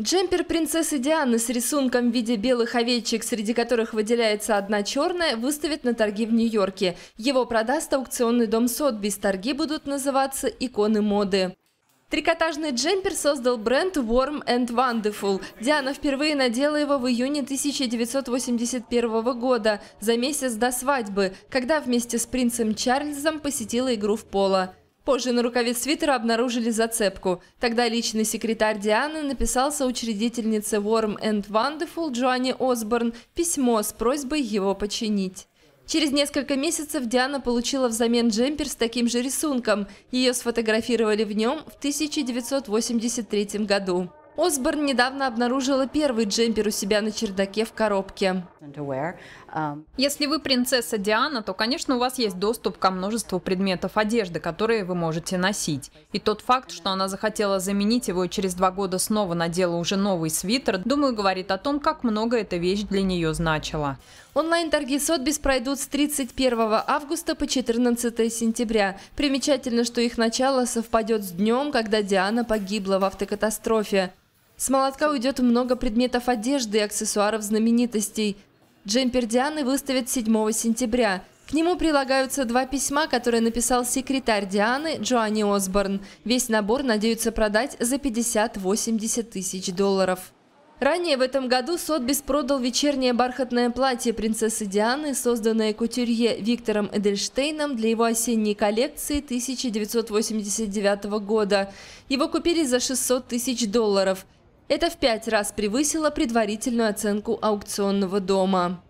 Джемпер принцессы Дианы с рисунком в виде белых овечек, среди которых выделяется одна черная, выставят на торги в Нью-Йорке. Его продаст аукционный дом Сотбис. Торги будут называться «Иконы моды». Трикотажный джемпер создал бренд Warm and Wonderful. Диана впервые надела его в июне 1981 года, за месяц до свадьбы, когда вместе с принцем Чарльзом посетила игру в поло. Позже на рукаве свитера обнаружили зацепку. Тогда личный секретарь Дианы написал соучредительнице Warm and Wonderful Джоанне Осборн письмо с просьбой его починить. Через несколько месяцев Диана получила взамен джемпер с таким же рисунком. Ее сфотографировали в нем в 1983 году. Осборн недавно обнаружила первый джемпер у себя на чердаке в коробке. Если вы принцесса Диана, то, конечно, у вас есть доступ ко множеству предметов одежды, которые вы можете носить. И тот факт, что она захотела заменить его и через два года снова надела уже новый свитер, думаю, говорит о том, как много эта вещь для нее значила. Онлайн-торги Сотбис пройдут с 31 августа по 14 сентября. Примечательно, что их начало совпадет с днем, когда Диана погибла в автокатастрофе. С молотка уйдет много предметов одежды и аксессуаров знаменитостей. Джемпер Дианы выставят 7 сентября. К нему прилагаются два письма, которые написал секретарь Дианы Джоанни Осборн. Весь набор надеются продать за 50-80 тысяч долларов. Ранее в этом году Сотбис продал вечернее бархатное платье принцессы Дианы, созданное кутюрье Виктором Эдельштейном для его осенней коллекции 1989 года. Его купили за 600 тысяч долларов. Это в пять раз превысило предварительную оценку аукционного дома.